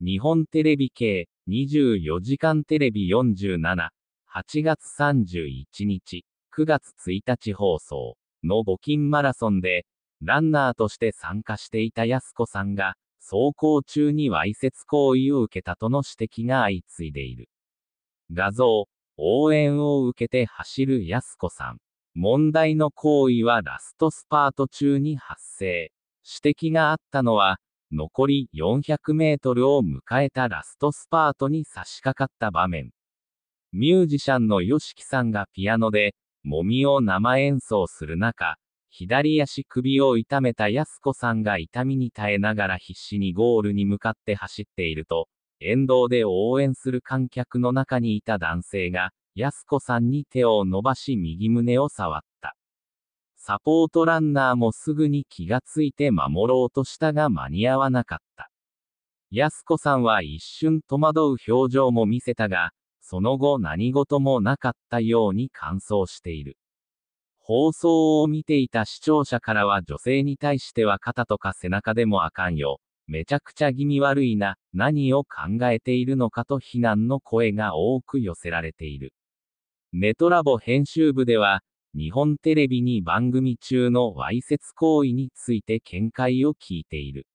日本テレビ系24時間テレビ47、8月31日、9月1日放送の募金マラソンで、ランナーとして参加していた安子さんが、走行中にわいせつ行為を受けたとの指摘が相次いでいる。画像、応援を受けて走る安子さん。問題の行為はラストスパート中に発生。指摘があったのは、残り400メートルを迎えたラストスパートに差し掛かった場面。ミュージシャンの YOSHIKI さんがピアノで、もみを生演奏する中、左足首を痛めた安子さんが痛みに耐えながら必死にゴールに向かって走っていると、沿道で応援する観客の中にいた男性が、安子さんに手を伸ばし右胸を触っサポートランナーもすぐに気がついて守ろうとしたが間に合わなかった。安子さんは一瞬戸惑う表情も見せたが、その後何事もなかったように感想している。放送を見ていた視聴者からは女性に対しては肩とか背中でもあかんよ。めちゃくちゃ気味悪いな、何を考えているのかと非難の声が多く寄せられている。ネトラボ編集部では、日本テレビに番組中のわいせつ行為について見解を聞いている。